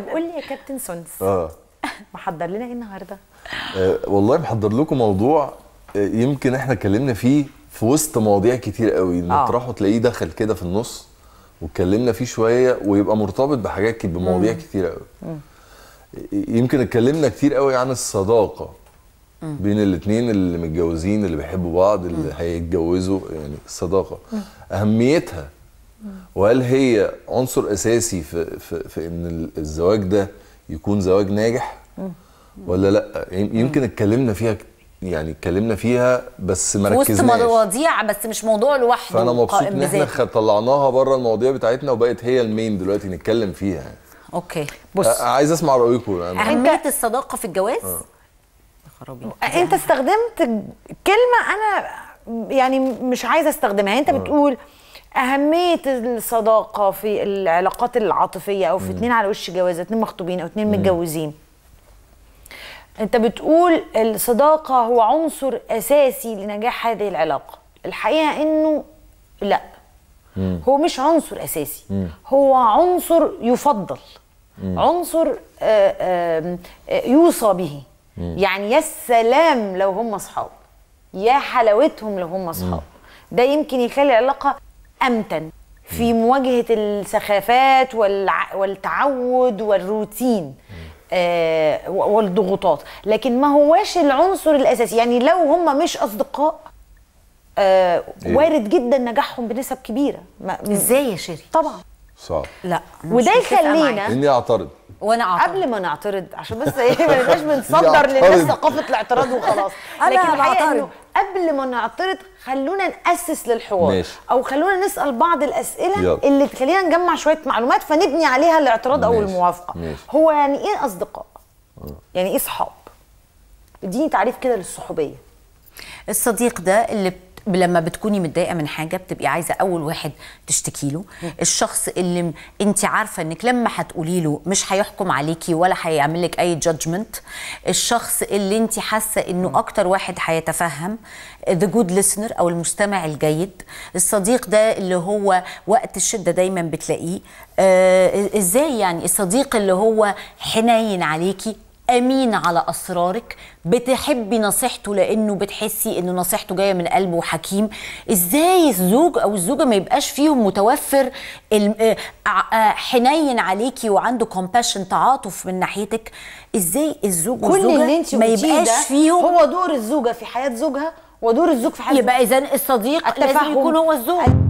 طب قول لي يا كابتن سونس اه محضر لنا ايه النهارده؟ آه، والله محضر لكم موضوع آه، يمكن احنا اتكلمنا فيه في وسط مواضيع كتير قوي نطرحه آه. تلاقيه دخل كده في النص واتكلمنا فيه شويه ويبقى مرتبط بحاجات بمواضيع كتير قوي يمكن اتكلمنا كتير قوي عن الصداقه مم. بين الاثنين اللي متجوزين اللي بيحبوا بعض اللي مم. هيتجوزوا يعني الصداقه مم. اهميتها وهل هي عنصر اساسي في في, في ان الزواج ده يكون زواج ناجح ولا لا يمكن اتكلمنا فيها يعني اتكلمنا فيها بس ما ركزناش وسط مواضيع بس مش موضوع لوحده فانا مبسوط ان احنا طلعناها بره المواضيع بتاعتنا وبقت هي المين دلوقتي نتكلم فيها يعني. اوكي بص عايز اسمع رايكم اهميه الصداقه في الجواز آه. خرابي انت استخدمت كلمه انا يعني مش عايزه استخدمها يعني انت آه. بتقول آه. اهميه الصداقه في العلاقات العاطفيه او في اتنين على وش جواز اتنين مخطوبين او اتنين متجوزين انت بتقول الصداقه هو عنصر اساسي لنجاح هذه العلاقه الحقيقه انه لا هو مش عنصر اساسي هو عنصر يفضل عنصر آآ آه، آآ آه، يوصى به يعني يا سلام لو هم اصحاب يا حلاوتهم لو هم اصحاب ده يمكن يخلي العلاقه امتن في مواجهه السخافات والع... والتعود والروتين آه والضغوطات لكن ما هواش العنصر الاساسي يعني لو هم مش اصدقاء آه إيه؟ وارد جدا نجاحهم بنسب كبيره ما... ازاي يا شيري طبعا صح لا وده يخلينا اني اعترض وانا اعترض قبل ما نعترض عشان بس ايه ما نبقاش بنصدر للناس ثقافه الاعتراض وخلاص لكن الحقيقه قبل ما نعترض خلونا نأسس للحوار ماشي. او خلونا نسأل بعض الأسئلة يلا. اللي تخلينا نجمع شوية معلومات فنبني عليها الاعتراض ماشي. او الموافقة ماشي. هو يعني ايه اصدقاء؟ يعني ايه صحاب؟ اديني تعريف كده للصحوبية الصديق ده اللي لما بتكوني متضايقه من حاجه بتبقي عايزه اول واحد تشتكي له الشخص اللي انت عارفه انك لما هتقولي له مش هيحكم عليكي ولا هيعمل لك اي جادجمنت الشخص اللي انت حاسه انه اكتر واحد هيتفهم ذا جود listener او المستمع الجيد الصديق ده اللي هو وقت الشده دايما بتلاقيه آه ازاي يعني الصديق اللي هو حنين عليكي امين على اسرارك بتحبي نصيحته لانه بتحسي انه نصيحته جايه من قلبه وحكيم ازاي الزوج او الزوجه ما يبقاش فيهم متوفر آه، آه، حنين عليكي وعنده كومباشن تعاطف من ناحيتك ازاي الزوج كل والزوجه ما يبقاش فيهم هو دور الزوجه في حياه زوجها ودور الزوج في حياه يبقى اذا الصديق لازم يكون هو الزوج